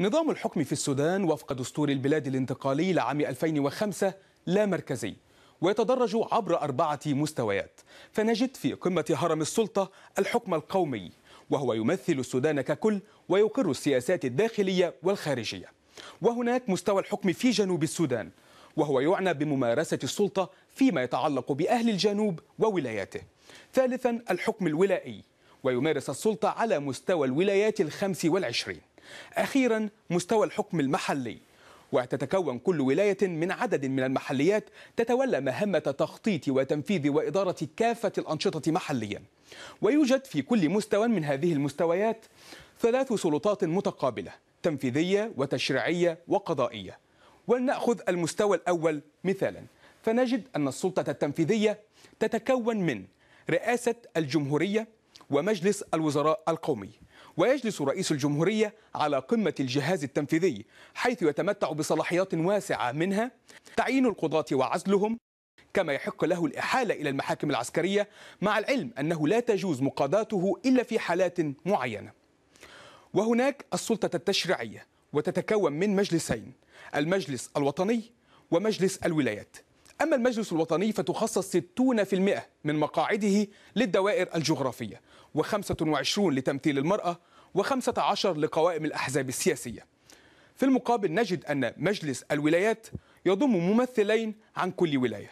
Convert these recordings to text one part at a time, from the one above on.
نظام الحكم في السودان وفق دستور البلاد الانتقالي لعام 2005 لا مركزي ويتدرج عبر أربعة مستويات فنجد في قمة هرم السلطة الحكم القومي وهو يمثل السودان ككل ويقر السياسات الداخلية والخارجية وهناك مستوى الحكم في جنوب السودان وهو يعنى بممارسة السلطة فيما يتعلق بأهل الجنوب وولاياته ثالثا الحكم الولائي ويمارس السلطة على مستوى الولايات الخمس والعشرين أخيرا مستوى الحكم المحلي وتتكون كل ولاية من عدد من المحليات تتولى مهمة تخطيط وتنفيذ وإدارة كافة الأنشطة محليا ويوجد في كل مستوى من هذه المستويات ثلاث سلطات متقابلة تنفيذية وتشريعية وقضائية ولنأخذ المستوى الأول مثالا فنجد أن السلطة التنفيذية تتكون من رئاسة الجمهورية ومجلس الوزراء القومي ويجلس رئيس الجمهورية على قمة الجهاز التنفيذي حيث يتمتع بصلاحيات واسعة منها تعيين القضاة وعزلهم كما يحق له الإحالة إلى المحاكم العسكرية مع العلم أنه لا تجوز مقاداته إلا في حالات معينة وهناك السلطة التشريعية وتتكون من مجلسين المجلس الوطني ومجلس الولايات أما المجلس الوطني فتخصص 60% من مقاعده للدوائر الجغرافية و25 لتمثيل المرأة و15 لقوائم الأحزاب السياسية في المقابل نجد أن مجلس الولايات يضم ممثلين عن كل ولاية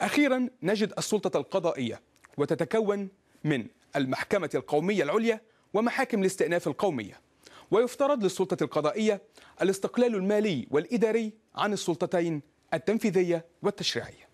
أخيرا نجد السلطة القضائية وتتكون من المحكمة القومية العليا ومحاكم الاستئناف القومية ويفترض للسلطة القضائية الاستقلال المالي والإداري عن السلطتين التنفيذية والتشريعية